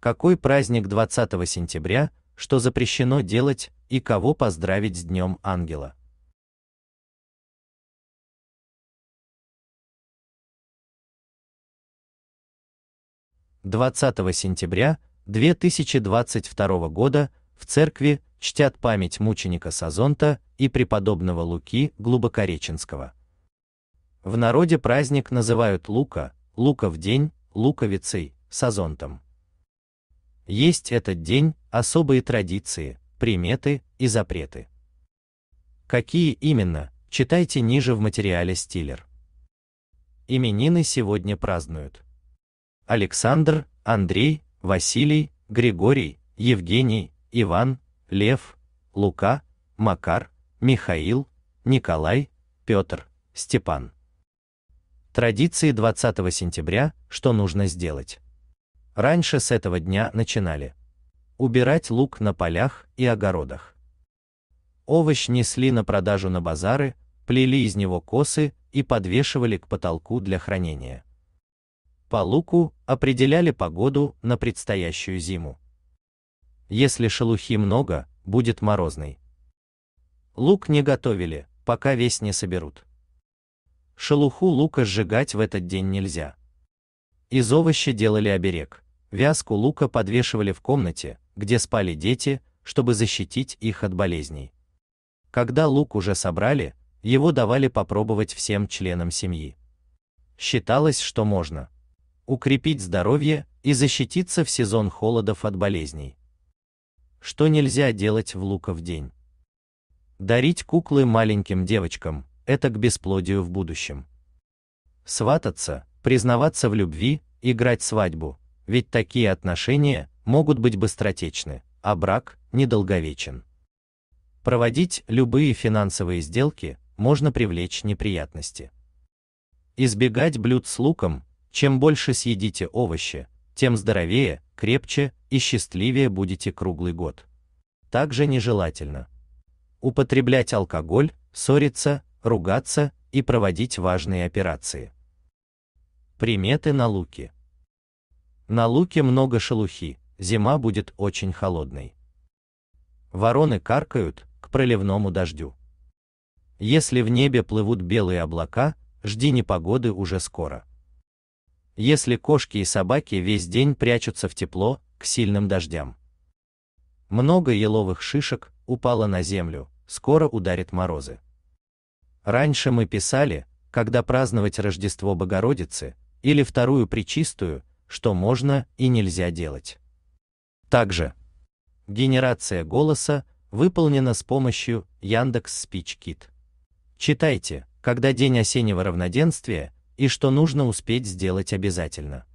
какой праздник 20 сентября, что запрещено делать и кого поздравить с Днем Ангела. Двадцатого сентября 2022 года в церкви чтят память мученика Сазонта и преподобного Луки Глубокореченского. В народе праздник называют Лука, Лука в день, Луковицей, Сазонтом есть этот день, особые традиции, приметы и запреты. Какие именно, читайте ниже в материале Стиллер. Именины сегодня празднуют. Александр, Андрей, Василий, Григорий, Евгений, Иван, Лев, Лука, Макар, Михаил, Николай, Петр, Степан. Традиции 20 сентября, что нужно сделать. Раньше с этого дня начинали убирать лук на полях и огородах. Овощ несли на продажу на базары, плели из него косы и подвешивали к потолку для хранения. По луку определяли погоду на предстоящую зиму. Если шелухи много, будет морозный. Лук не готовили, пока весь не соберут. Шелуху лука сжигать в этот день нельзя. Из овоща делали оберег. Вязку лука подвешивали в комнате, где спали дети, чтобы защитить их от болезней. Когда лук уже собрали, его давали попробовать всем членам семьи. Считалось, что можно укрепить здоровье и защититься в сезон холодов от болезней. Что нельзя делать в луков день? Дарить куклы маленьким девочкам – это к бесплодию в будущем. Свататься признаваться в любви, играть свадьбу, ведь такие отношения могут быть быстротечны, а брак недолговечен. Проводить любые финансовые сделки можно привлечь неприятности. Избегать блюд с луком, чем больше съедите овощи, тем здоровее, крепче и счастливее будете круглый год. Также нежелательно употреблять алкоголь, ссориться, ругаться и проводить важные операции. Приметы на луке. На луке много шелухи, зима будет очень холодной. Вороны каркают к проливному дождю. Если в небе плывут белые облака, жди непогоды уже скоро. Если кошки и собаки весь день прячутся в тепло, к сильным дождям. Много еловых шишек упало на землю, скоро ударит морозы. Раньше мы писали, когда праздновать Рождество Богородицы, или вторую причистую, что можно и нельзя делать. Также генерация голоса выполнена с помощью Яндекс SpeechKit. Читайте, когда день осеннего равноденствия и что нужно успеть сделать обязательно.